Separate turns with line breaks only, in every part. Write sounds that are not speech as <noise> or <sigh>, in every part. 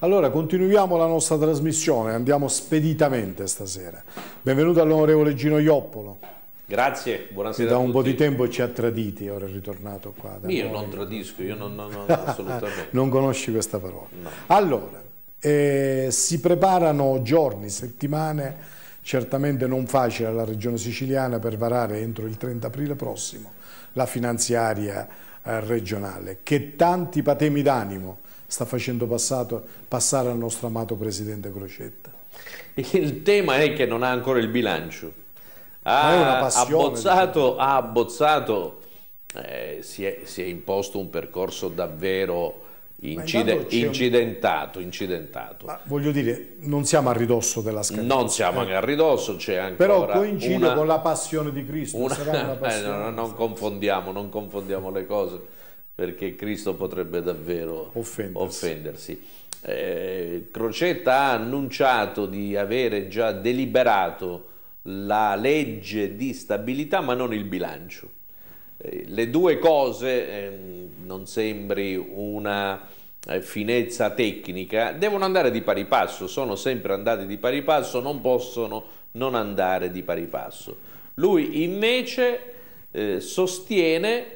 Allora, continuiamo la nostra trasmissione, andiamo speditamente stasera. Benvenuto all'onorevole Gino Ioppolo.
Grazie, buonasera. Da un po' di
tempo ci ha traditi, ora è ritornato qua. io noi. non tradisco, io non, non, non <laughs> assolutamente. non conosci questa parola. No. Allora, eh, si preparano giorni, settimane, certamente non facili alla Regione Siciliana per varare entro il 30 aprile prossimo la finanziaria eh, regionale, che tanti patemi d'animo sta facendo passato, passare al nostro amato Presidente Crocetta. <laughs> Il tema è che
non ha ancora il bilancio. Ha abbozzato, diciamo. ha abbozzato eh, si, è, si, è, imposto un percorso davvero incide, incidentato. incidentato. Ma
voglio dire, non siamo a ridosso della scadenza. Non siamo eh. a
ridosso, c'è ancora Però coincide una, con
la passione di Cristo. Una, passione <laughs> eh, no, no,
non, confondiamo, non confondiamo le cose perché Cristo potrebbe davvero offendersi. offendersi. Eh, Crocetta ha annunciato di avere già deliberato la legge di stabilità ma non il bilancio. Eh, le due cose, eh, non sembri una eh, finezza tecnica, devono andare di pari passo, sono sempre andate di pari passo, non possono non andare di pari passo. Lui invece eh, sostiene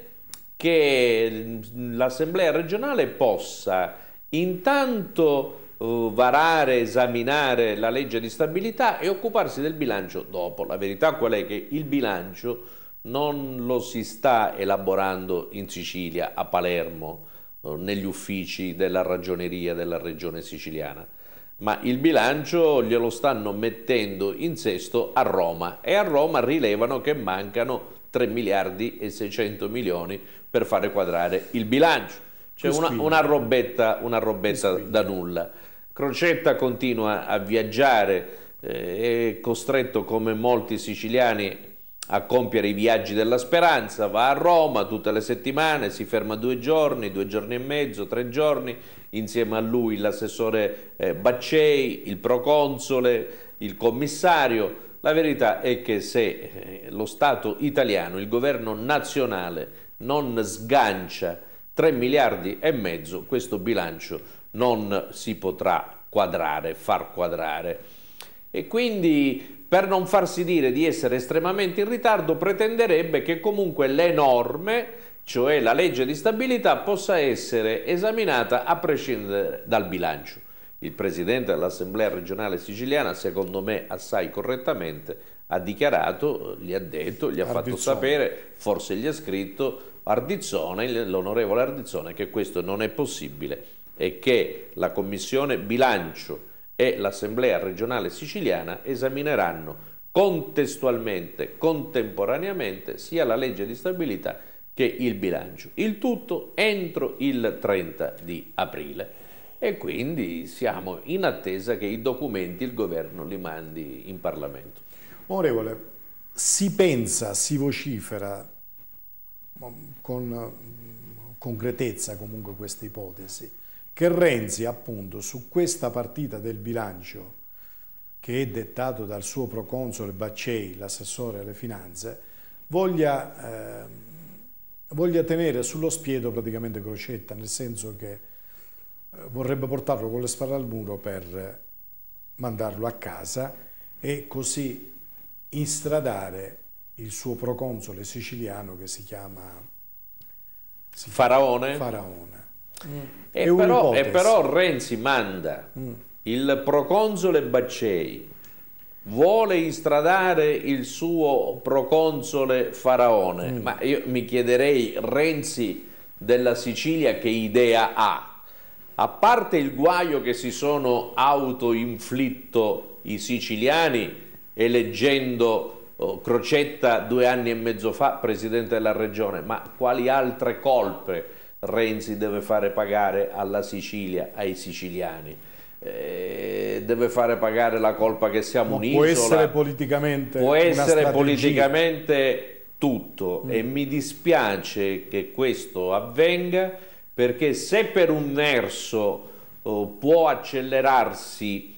che l'Assemblea regionale possa intanto eh, varare, esaminare la legge di stabilità e occuparsi del bilancio dopo. La verità qual è? Che il bilancio non lo si sta elaborando in Sicilia, a Palermo, eh, negli uffici della ragioneria della regione siciliana, ma il bilancio glielo stanno mettendo in sesto a Roma e a Roma rilevano che mancano 3 miliardi e 600 milioni per fare quadrare il bilancio. Cioè una, una robetta, una robetta da nulla. Crocetta continua a viaggiare, eh, è costretto come molti siciliani a compiere i viaggi della speranza, va a Roma tutte le settimane, si ferma due giorni, due giorni e mezzo, tre giorni, insieme a lui l'assessore eh, Baccei, il proconsole, il commissario, la verità è che se eh, lo Stato italiano, il governo nazionale, non sgancia 3 miliardi e mezzo, questo bilancio non si potrà quadrare, far quadrare. E quindi per non farsi dire di essere estremamente in ritardo pretenderebbe che comunque le norme, cioè la legge di stabilità, possa essere esaminata a prescindere dal bilancio il Presidente dell'Assemblea regionale siciliana, secondo me assai correttamente, ha dichiarato, gli ha detto, gli ha Ardizzone. fatto sapere, forse gli ha scritto Ardizzone, l'onorevole Ardizzone, che questo non è possibile e che la Commissione Bilancio e l'Assemblea regionale siciliana esamineranno contestualmente, contemporaneamente, sia la legge di stabilità che il bilancio. Il tutto entro il 30 di aprile e quindi siamo in attesa che i documenti il governo li mandi in Parlamento.
Onorevole, si pensa, si vocifera con mm, concretezza comunque questa ipotesi, che Renzi appunto su questa partita del bilancio che è dettato dal suo proconsole Baccei, l'assessore alle finanze, voglia, eh, voglia tenere sullo spiedo praticamente Crocetta, nel senso che eh, vorrebbe portarlo con le spalle al muro per eh, mandarlo a casa e così instradare il suo proconsole siciliano che si chiama
si Faraone. Faraone. Mm.
E, però, e, però,
Renzi manda mm. il proconsole Baccei, vuole instradare il suo proconsole Faraone, mm. ma io mi chiederei Renzi della Sicilia che idea ha? a parte il guaio che si sono autoinflitto i siciliani eleggendo oh, Crocetta due anni e mezzo fa presidente della regione, ma quali altre colpe Renzi deve fare pagare alla Sicilia, ai siciliani? Eh, deve fare pagare la colpa che siamo uniti. Può essere
politicamente. Può essere
politicamente tutto mm. e mi dispiace che questo avvenga perché se per un nerso oh, può accelerarsi,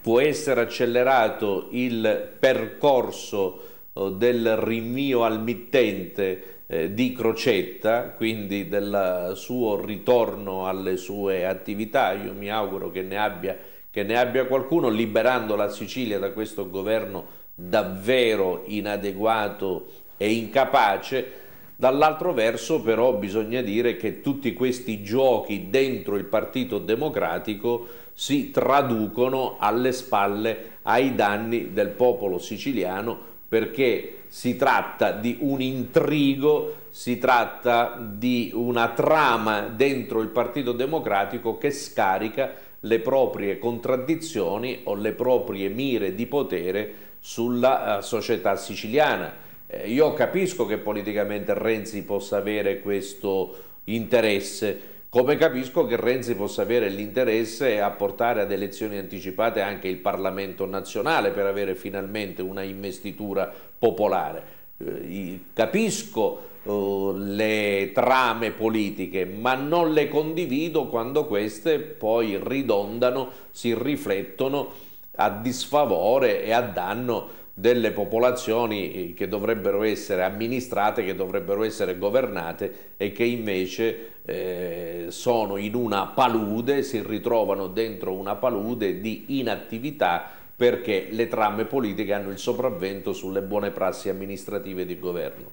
può essere accelerato il percorso oh, del rinvio al mittente eh, di crocetta, quindi del suo ritorno alle sue attività, io mi auguro che ne abbia, che ne abbia qualcuno, liberando la Sicilia da questo governo davvero inadeguato e incapace, Dall'altro verso però bisogna dire che tutti questi giochi dentro il Partito Democratico si traducono alle spalle, ai danni del popolo siciliano perché si tratta di un intrigo, si tratta di una trama dentro il Partito Democratico che scarica le proprie contraddizioni o le proprie mire di potere sulla eh, società siciliana eh, io capisco che politicamente Renzi possa avere questo interesse, come capisco che Renzi possa avere l'interesse a portare ad elezioni anticipate anche il Parlamento nazionale per avere finalmente una investitura popolare. Eh, capisco eh, le trame politiche, ma non le condivido quando queste poi ridondano, si riflettono a disfavore e a danno delle popolazioni eh, che dovrebbero essere amministrate, che dovrebbero essere governate e che invece eh, sono in una palude, si ritrovano dentro una palude di inattività perché le trame politiche hanno il sopravvento sulle buone prassi amministrative di governo.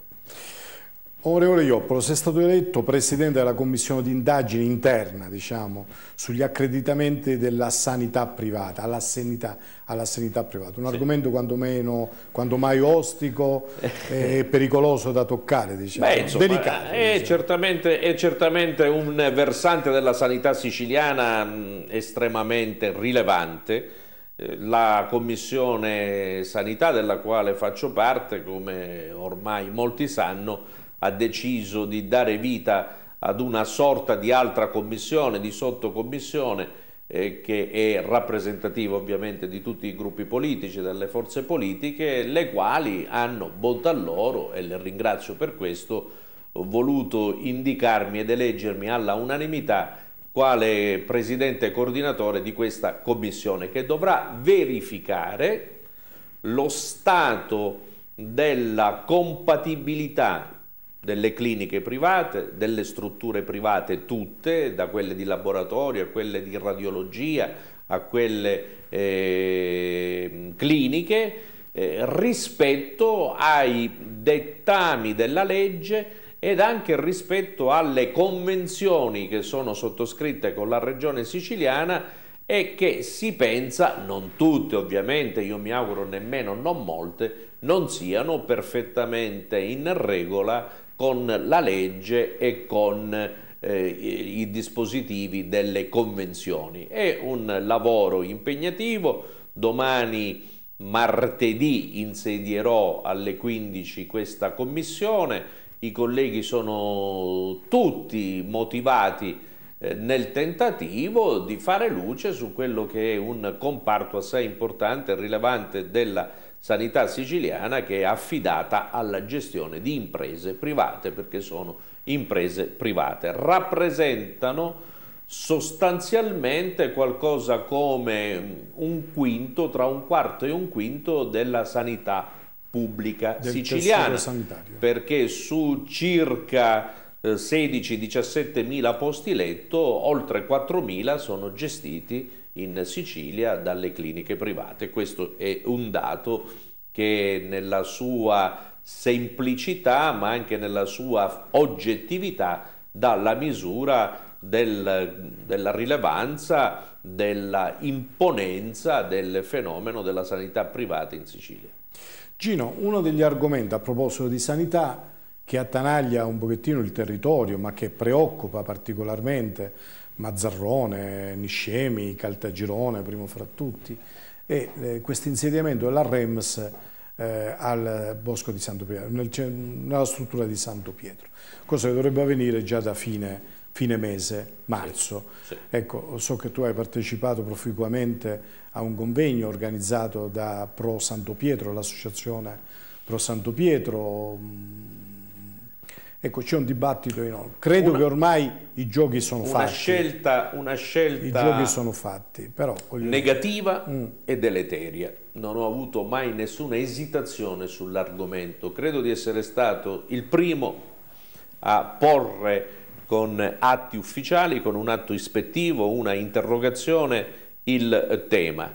Onorevole Ioppolo, sei stato eletto Presidente della Commissione di indagine interna diciamo, sugli accreditamenti della sanità privata, alla sanità, alla sanità privata, un sì. argomento quantomeno, quanto mai ostico <laughs> e pericoloso da toccare, diciamo, Beh, insomma, delicato.
È, diciamo. certamente, è, certamente, un versante della sanità siciliana mh, mm, estremamente rilevante. Eh, la Commissione Sanità, della quale faccio parte, come ormai molti sanno, ha deciso di dare vita ad una sorta di altra commissione, di sottocommissione, eh, che è rappresentativa ovviamente di tutti i gruppi politici, delle forze politiche, le quali hanno, bontà loro, e le ringrazio per questo, voluto indicarmi ed eleggermi alla unanimità quale presidente coordinatore di questa commissione che dovrà verificare lo stato della compatibilità delle cliniche private, delle strutture private tutte, da quelle di laboratorio a quelle di radiologia a quelle eh, cliniche, eh, rispetto ai dettami della legge ed anche rispetto alle convenzioni che sono sottoscritte con la regione siciliana e che si pensa, non tutte ovviamente, io mi auguro nemmeno non molte, non siano perfettamente in regola con la legge e con eh, i dispositivi delle convenzioni. È un lavoro impegnativo, domani martedì insedierò alle 15 questa commissione, i colleghi sono tutti motivati eh, nel tentativo di fare luce su quello che è un comparto assai importante e rilevante della sanità siciliana che è affidata alla gestione di imprese private perché sono imprese private. Rappresentano sostanzialmente qualcosa come mm, un quinto, tra un quarto e un quinto della sanità pubblica Del siciliana, perché su circa 16-17 mila posti letto, oltre 4 mila sono gestiti in Sicilia dalle cliniche private. Questo è un dato che nella sua semplicità ma anche nella sua oggettività dà la misura del, della rilevanza, della imponenza del fenomeno della sanità privata in Sicilia.
Gino, uno degli argomenti a proposito di sanità che attanaglia un pochettino il territorio ma che preoccupa particolarmente Mazzarrone, Niscemi, Caltagirone, primo fra tutti, e eh, questo insediamento della REMS eh, al bosco di Santo Pietro, nel, nella struttura di Santo Pietro, cosa che dovrebbe avvenire già da fine, fine mese, marzo. Sì, sì. Ecco, so che tu hai partecipato proficuamente a un convegno organizzato da Pro Santo Pietro, l'associazione Pro Santo Pietro, mm, Ecco, c'è un dibattito enorme. Credo una, che ormai i giochi sono una fatti.
Scelta, una scelta I giochi sono
fatti, però... Negativa
mm. e deleteria. Non ho avuto mai nessuna esitazione sull'argomento. Credo di essere stato il primo a porre con atti ufficiali, con un atto ispettivo, una interrogazione, il tema.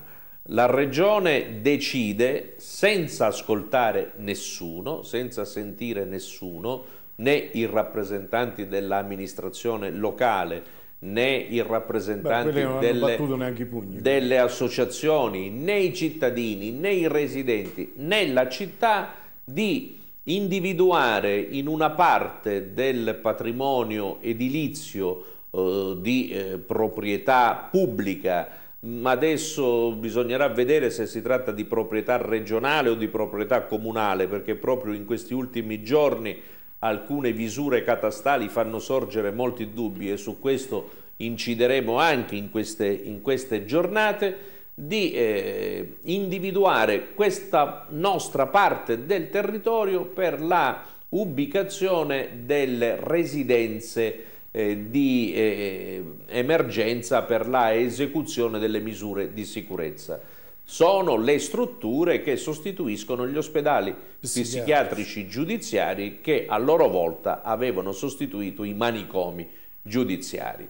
La Regione decide senza ascoltare nessuno, senza sentire nessuno, né i rappresentanti dell'amministrazione locale né i rappresentanti Beh, delle, i delle associazioni, né i cittadini, né i residenti, né la città di individuare in una parte del patrimonio edilizio eh, di eh, proprietà pubblica ma adesso bisognerà vedere se si tratta di proprietà regionale o di proprietà comunale perché proprio in questi ultimi giorni alcune visure catastali fanno sorgere molti dubbi e su questo incideremo anche in queste, in queste giornate, di eh, individuare questa nostra parte del territorio per la ubicazione delle residenze eh, di eh, emergenza per la esecuzione delle misure di sicurezza sono le strutture che sostituiscono gli ospedali psichiatrici giudiziari che a loro volta avevano sostituito i manicomi giudiziari.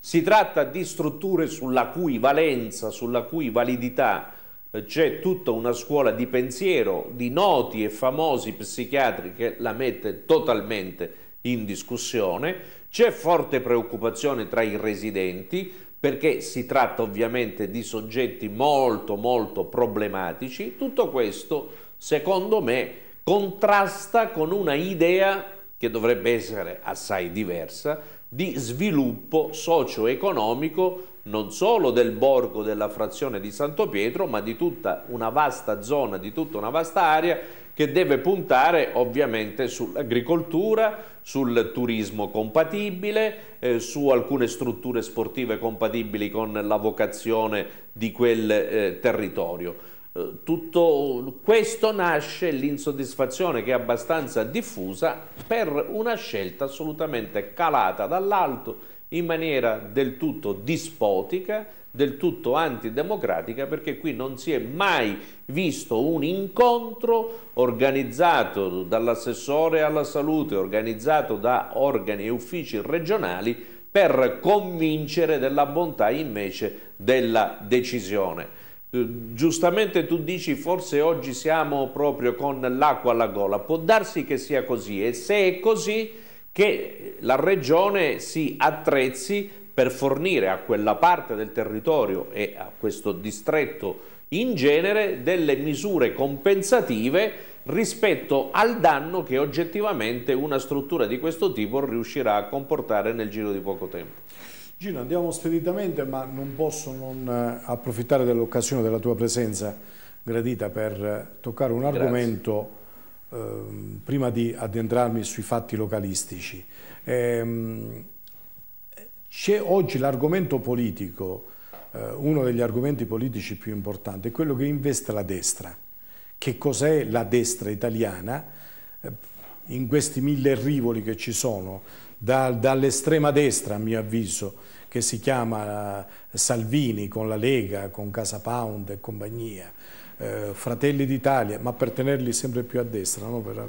Si tratta di strutture sulla cui valenza, sulla cui validità eh, c'è tutta una scuola di pensiero di noti e famosi psichiatri che la mette totalmente in discussione, c'è forte preoccupazione tra i residenti, perché si tratta ovviamente di soggetti molto molto problematici, tutto questo secondo me contrasta con una idea che dovrebbe essere assai diversa di sviluppo socio-economico non solo del borgo della frazione di Santo Pietro, ma di tutta una vasta zona, di tutta una vasta area che deve puntare ovviamente sull'agricoltura, sul turismo compatibile, eh, su alcune strutture sportive compatibili con la vocazione di quel eh, territorio tutto questo nasce l'insoddisfazione che è abbastanza diffusa per una scelta assolutamente calata dall'alto in maniera del tutto dispotica, del tutto antidemocratica, perché qui non si è mai visto un incontro organizzato dall'assessore alla salute, organizzato da organi e uffici regionali per convincere della bontà invece della decisione eh, giustamente tu dici forse oggi siamo proprio con l'acqua alla gola, può darsi che sia così e se è così che la regione si attrezzi per fornire a quella parte del territorio e a questo distretto in genere delle misure compensative rispetto al danno che oggettivamente una struttura di questo tipo riuscirà a comportare nel giro di poco tempo.
Gino, andiamo speditamente, ma non posso non eh, approfittare dell'occasione della tua presenza gradita per eh, toccare un argomento eh, prima di addentrarmi sui fatti localistici. Eh, c'è oggi l'argomento politico, eh, uno degli argomenti politici più importanti, è quello che investe la destra. Che cos'è la destra italiana eh, in questi mille rivoli che ci sono? da, dall'estrema destra, a mio avviso, che si chiama eh, Salvini con la Lega, con Casa Pound e compagnia, eh, Fratelli d'Italia, ma per tenerli sempre più a destra, no? per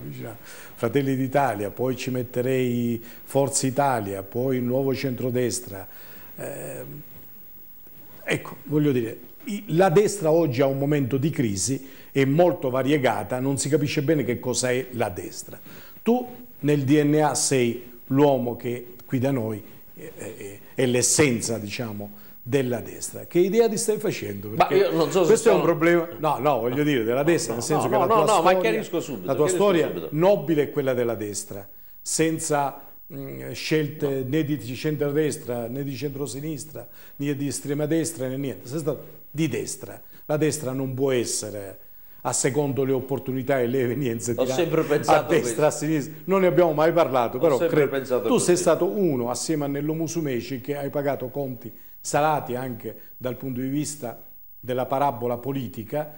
Fratelli d'Italia, poi ci metterei Forza Italia, poi il nuovo centrodestra. Eh, ecco, voglio dire, la destra oggi ha un momento di crisi, è molto variegata, non si capisce bene che cosa è la destra. Tu nel DNA sei l'uomo che qui da noi eh, eh, è l'essenza, diciamo, della destra. Che idea ti stai facendo? So questo è un problema. No, no, voglio dire, della destra, no, nel senso no, che no, la tua storia, subito, la tua storia nobile è quella della destra, senza mh, mm, scelte né di centrodestra né di centrosinistra né di estrema destra né niente, sei stato di destra. La destra non può essere a secondo le opportunità e le evenienze Ho a destra, questo. a sinistra. Non ne abbiamo mai parlato, Ho però credo, tu sei stato uno assieme a Nello Musumeci che hai pagato conti salati anche dal punto di vista della parabola politica,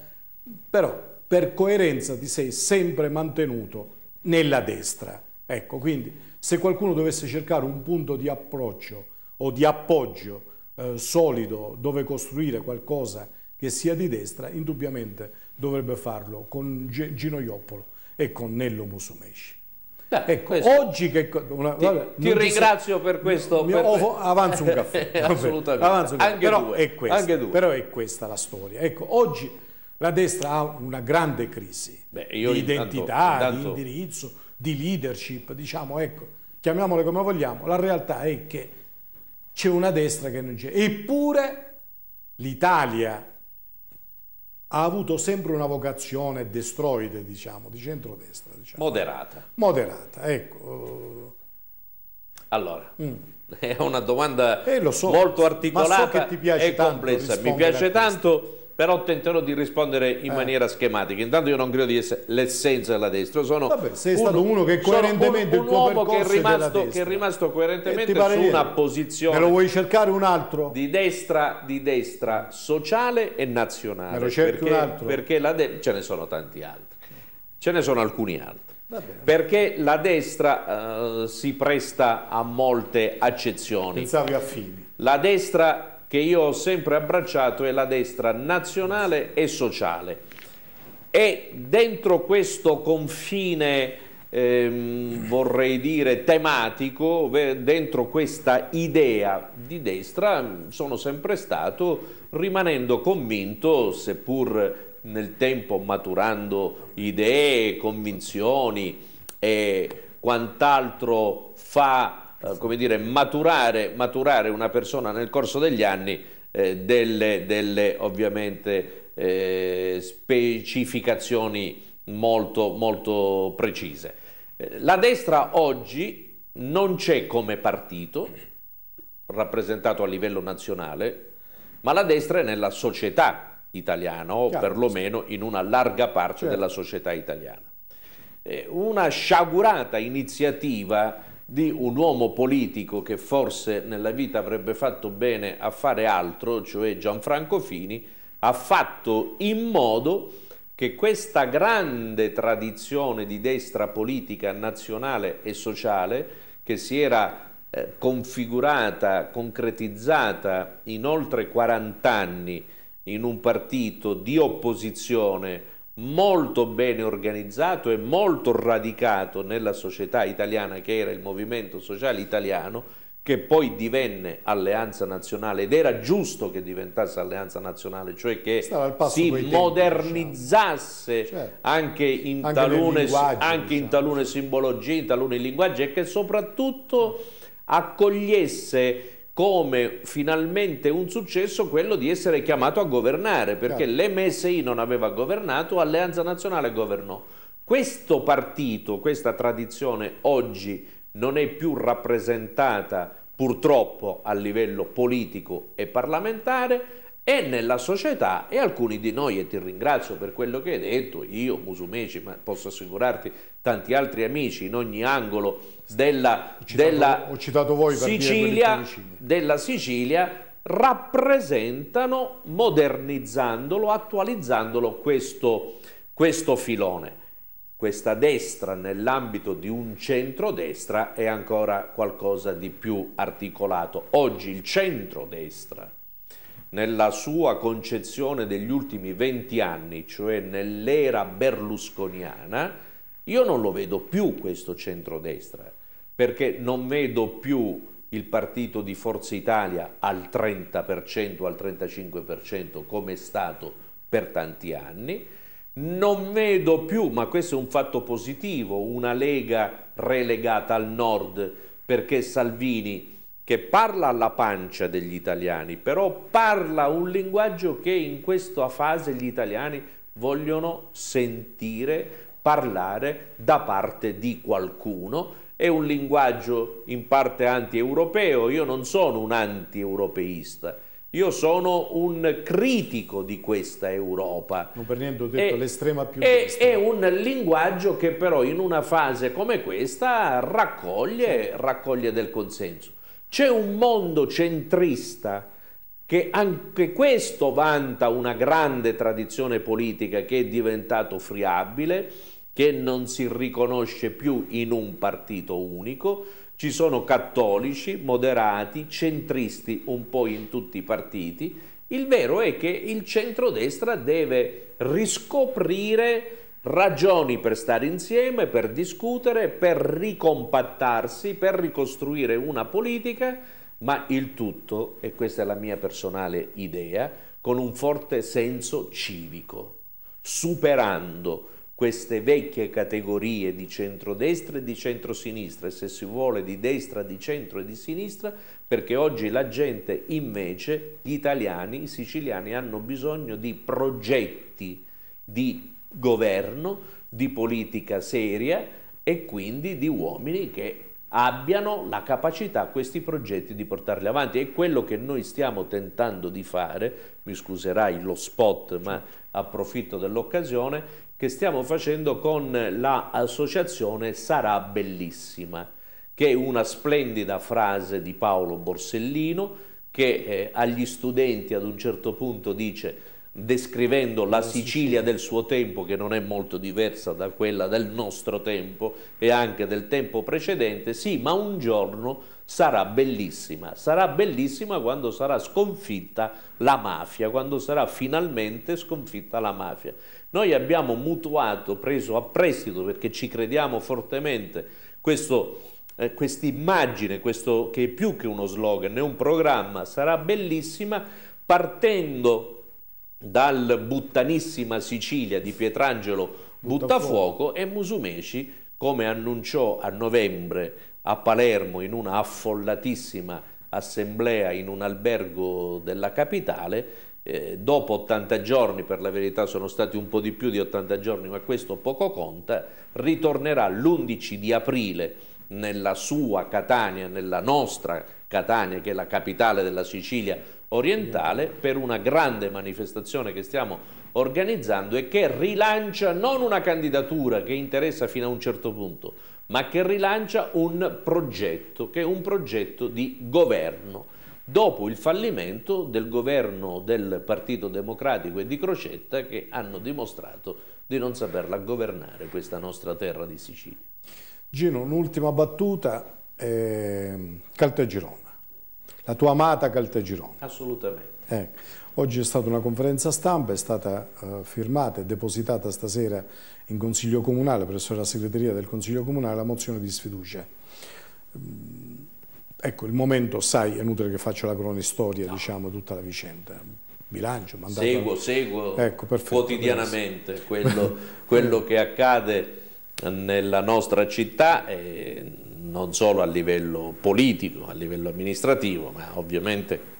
però per coerenza ti sei sempre mantenuto nella destra. Ecco, quindi se qualcuno dovesse cercare un punto di approccio o di appoggio eh, solido dove costruire qualcosa che sia di destra, indubbiamente dovrebbe farlo con Gino Ioppolo e con Nello Musumeci. Beh, ecco, oggi che una, ti, vabbè, ti ringrazio so, per questo. Mi, per... Ovo, avanzo un caffè. Assolutamente. <laughs> Avanzo un caffè. Anche, però, due. È questa, però è questa la storia. Ecco, oggi la destra ha una grande crisi Beh, di identità, intanto, intanto... di indirizzo, di leadership, diciamo, ecco, chiamiamole come vogliamo. La realtà è che c'è una destra che non c'è. Eppure l'Italia ha avuto sempre una vocazione destroide, diciamo, di centrodestra. Diciamo. Moderata. Moderata, ecco. Allora, mm.
<laughs> è una domanda eh, so, molto articolata so e complessa. Mi piace tanto però tenterò di rispondere in eh. maniera schematica. Intanto io non credo di essere l'essenza della destra, sono Vabbè, sei un, stato uno che coerentemente un, un uomo che è, rimasto, che è rimasto coerentemente su ieri. una posizione. Me lo vuoi
cercare un altro?
Di destra, di destra sociale e nazionale. Me lo cerchi perché, un altro? Perché la de- ce ne sono tanti altri. Ce ne sono alcuni altri. Perché la destra uh, si presta a molte accezioni. Pensavi a fini. La destra che io ho sempre abbracciato è la destra nazionale e sociale. E dentro questo confine, ehm, vorrei dire, tematico, dentro questa idea di destra, sono sempre stato rimanendo convinto, seppur nel tempo maturando idee, convinzioni e quant'altro fa eh, come dire, maturare, maturare, una persona nel corso degli anni eh, delle, delle, ovviamente eh, specificazioni molto, molto precise. Eh, la destra oggi non c'è come partito, rappresentato a livello nazionale, ma la destra è nella società italiana o certo. perlomeno in una larga parte certo. della società italiana. Eh, una sciagurata iniziativa di un uomo politico che forse nella vita avrebbe fatto bene a fare altro, cioè Gianfranco Fini, ha fatto in modo che questa grande tradizione di destra politica nazionale e sociale che si era eh, configurata, concretizzata in oltre 40 anni in un partito di opposizione molto bene organizzato e molto radicato nella società italiana che era il movimento sociale italiano che poi divenne alleanza nazionale ed era giusto che diventasse alleanza nazionale, cioè che si modernizzasse tempi, diciamo. Certo. anche, in, anche, talune, anche diciamo. in talune simbologie, in talune linguaggi e che soprattutto accogliesse come finalmente un successo quello di essere chiamato a governare, perché certo. l'MSI non aveva governato, Alleanza Nazionale governò. Questo partito, questa tradizione oggi non è più rappresentata purtroppo a livello politico e parlamentare, e nella società e alcuni di noi, e ti ringrazio per quello che hai detto, io, Musumeci, ma posso assicurarti tanti altri amici in ogni angolo della, citato,
della, Sicilia,
della Sicilia, rappresentano modernizzandolo, attualizzandolo questo, questo filone. Questa destra nell'ambito di un centrodestra è ancora qualcosa di più articolato. Oggi il centrodestra nella sua concezione degli ultimi venti anni, cioè nell'era berlusconiana, io non lo vedo più questo centrodestra, perché non vedo più il partito di Forza Italia al 30%, al 35% come è stato per tanti anni, non vedo più, ma questo è un fatto positivo, una Lega relegata al nord perché Salvini che parla alla pancia degli italiani, però parla un linguaggio che in questa fase gli italiani vogliono sentire parlare da parte di qualcuno. È un linguaggio in parte anti-europeo, io non sono un anti-europeista, io sono un critico di questa Europa. Non per niente ho detto l'estrema più è, destra. È un linguaggio che però in una fase come questa raccoglie, raccoglie del consenso. C'è un mondo centrista che anche questo vanta una grande tradizione politica che è diventato friabile, che non si riconosce più in un partito unico. Ci sono cattolici, moderati, centristi un po' in tutti i partiti. Il vero è che il centrodestra deve riscoprire ragioni per stare insieme, per discutere, per ricompattarsi, per ricostruire una politica, ma il tutto, e questa è la mia personale idea, con un forte senso civico, superando queste vecchie categorie di centrodestra e di centrosinistra e se si vuole di destra, di centro e di sinistra, perché oggi la gente invece, gli italiani, i siciliani hanno bisogno di progetti, di governo, di politica seria e quindi di uomini che abbiano la capacità questi progetti di portarli avanti. È quello che noi stiamo tentando di fare, mi scuserai lo spot, ma approfitto dell'occasione, che stiamo facendo con l'associazione Sarà Bellissima, che è una splendida frase di Paolo Borsellino che eh, agli studenti ad un certo punto dice descrivendo la Sicilia del suo tempo che non è molto diversa da quella del nostro tempo e anche del tempo precedente, sì, ma un giorno sarà bellissima, sarà bellissima quando sarà sconfitta la mafia, quando sarà finalmente sconfitta la mafia. Noi abbiamo mutuato, preso a prestito perché ci crediamo fortemente questo eh, questa immagine, questo che è più che uno slogan, è un programma, sarà bellissima partendo dal buttanissima Sicilia di Pietrangelo Buttafuoco e Musumeci, come annunciò a novembre a Palermo in una affollatissima assemblea in un albergo della capitale, eh, dopo 80 giorni, per la verità sono stati un po' di più di 80 giorni, ma questo poco conta, ritornerà l'11 di aprile nella sua Catania, nella nostra Catania, che è la capitale della Sicilia, orientale per una grande manifestazione che stiamo organizzando e che rilancia non una candidatura che interessa fino a un certo punto, ma che rilancia un progetto, che è un progetto di governo. Dopo il fallimento del governo del Partito Democratico e di Crocetta che hanno dimostrato di non saperla governare questa nostra terra di Sicilia.
Gino, un'ultima battuta, eh, Caltagirone la tua amata Caltagirone.
Assolutamente.
Ecco. Oggi è stata una conferenza stampa, è stata uh, firmata e depositata stasera in Consiglio Comunale, presso la segreteria del Consiglio Comunale, la mozione di sfiducia. Mm, ecco, il momento, sai, è inutile che faccio la cronistoria, no. diciamo, tutta la vicenda. Bilancio, mandato... Seguo, seguo ecco, perfetto, quotidianamente quello,
quello, <laughs> che accade nella nostra città. E non solo a livello politico, a livello amministrativo, ma ovviamente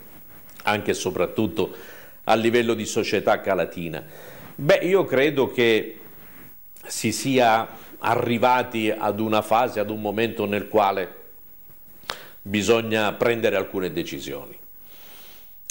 anche e soprattutto a livello di società calatina. Beh, io credo che si sia arrivati ad una fase, ad un momento nel quale bisogna prendere alcune decisioni.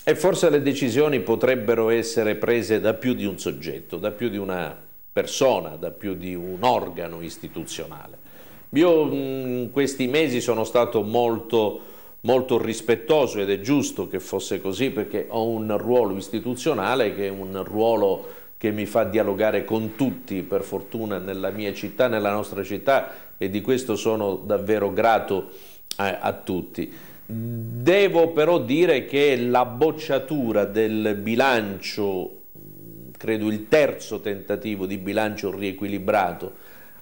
E forse le decisioni potrebbero essere prese da più di un soggetto, da più di una persona, da più di un organo istituzionale. Io in mm, questi mesi sono stato molto, molto rispettoso ed è giusto che fosse così perché ho un ruolo istituzionale che è un ruolo che mi fa dialogare con tutti, per fortuna nella mia città, nella nostra città e di questo sono davvero grato a, eh, a tutti. Devo però dire che la bocciatura del bilancio, credo il terzo tentativo di bilancio riequilibrato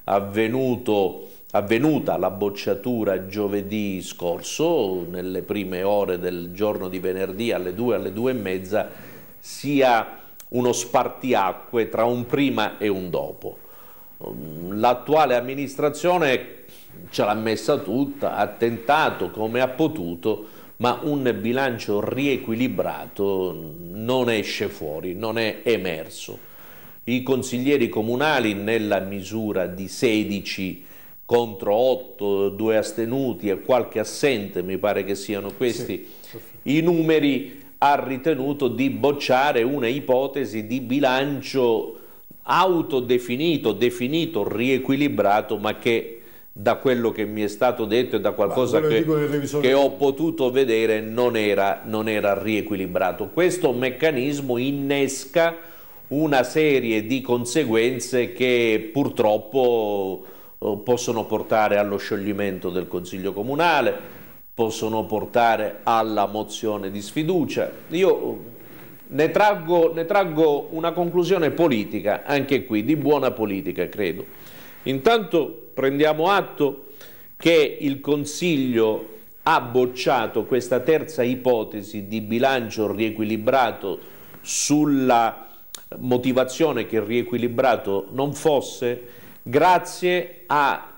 avvenuto avvenuta la bocciatura giovedì scorso, nelle prime ore del giorno di venerdì alle 2, alle 2 e mezza, sia uno spartiacque tra un prima e un dopo. Mm, l'attuale amministrazione ce l'ha messa tutta, ha tentato come ha potuto, ma un bilancio riequilibrato non esce fuori, non è emerso. I consiglieri comunali nella misura di 16 contro 8, 2 astenuti e qualche assente, mi pare che siano questi sì, i numeri, ha ritenuto di bocciare una ipotesi di bilancio autodefinito, definito, riequilibrato, ma che da quello che mi è stato detto e da qualcosa che, che, ho potuto vedere non era, non era riequilibrato. Questo meccanismo innesca una serie di conseguenze che purtroppo eh, possono portare allo scioglimento del Consiglio Comunale, possono portare alla mozione di sfiducia. Io eh, ne traggo, ne traggo una conclusione politica, anche qui, di buona politica, credo. Intanto prendiamo atto che il Consiglio ha bocciato questa terza ipotesi di bilancio riequilibrato sulla motivazione che il riequilibrato non fosse grazie a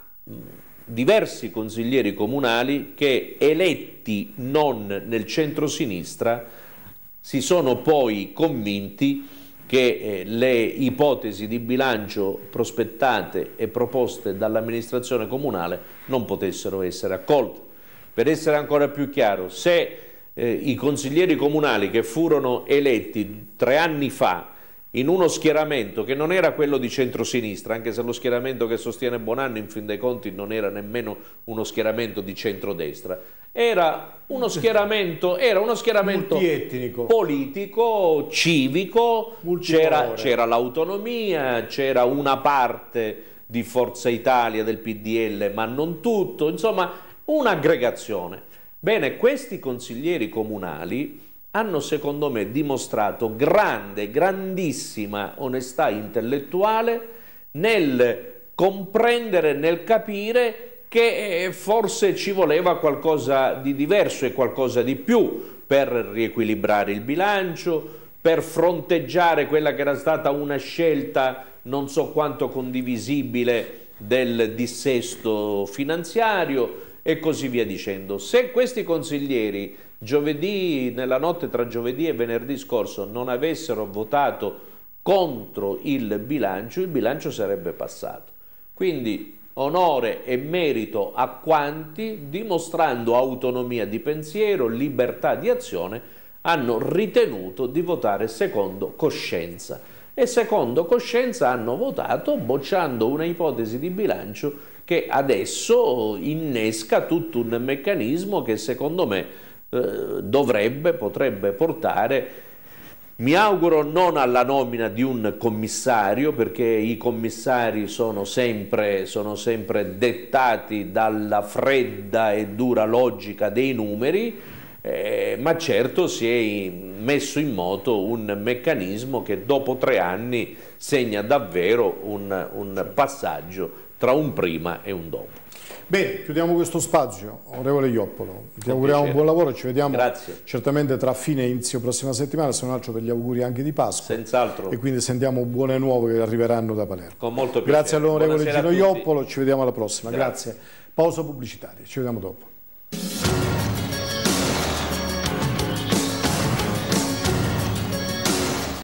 diversi consiglieri comunali che eletti non nel centro-sinistra si sono poi convinti che eh, le ipotesi di bilancio prospettate e proposte dall'amministrazione comunale non potessero essere accolte. Per essere ancora più chiaro, se eh, i consiglieri comunali che furono eletti tre anni fa in uno schieramento che non era quello di centrosinistra, anche se lo schieramento che sostiene Bonanno in fin dei conti non era nemmeno uno schieramento di centrodestra, era uno <laughs> schieramento, era uno schieramento politico, civico, c'era l'autonomia, c'era una parte di Forza Italia, del PDL, ma non tutto, insomma un'aggregazione. Bene, questi consiglieri comunali hanno secondo me dimostrato grande, grandissima onestà intellettuale nel comprendere, nel capire che eh, forse ci voleva qualcosa di diverso e qualcosa di più per riequilibrare il bilancio, per fronteggiare quella che era stata una scelta non so quanto condivisibile del dissesto finanziario e così via dicendo. Se questi consiglieri giovedì, nella notte tra giovedì e venerdì scorso non avessero votato contro il bilancio, il bilancio sarebbe passato. Quindi onore e merito a quanti, dimostrando autonomia di pensiero, libertà di azione, hanno ritenuto di votare secondo coscienza e secondo coscienza hanno votato bocciando una ipotesi di bilancio che adesso innesca tutto un meccanismo che secondo me eh, dovrebbe, potrebbe portare, mi auguro non alla nomina di un commissario, perché i commissari sono sempre, sono sempre dettati dalla fredda e dura logica dei numeri, eh, ma certo si è messo in moto un meccanismo che dopo tre anni segna davvero un, un passaggio tra un prima e un dopo.
Bene, chiudiamo questo spazio, onorevole Ioppolo, ti auguriamo un buon lavoro, ci vediamo Grazie. certamente tra fine e inizio prossima settimana, se non altro per gli auguri anche di Pasqua.
Senz'altro. E
quindi sentiamo buone nuove che arriveranno da Palermo. Con
molto piacere. Grazie all'onorevole Gino Ioppolo,
ci vediamo alla prossima. Grazie. Grazie. Pausa pubblicitaria, ci vediamo dopo.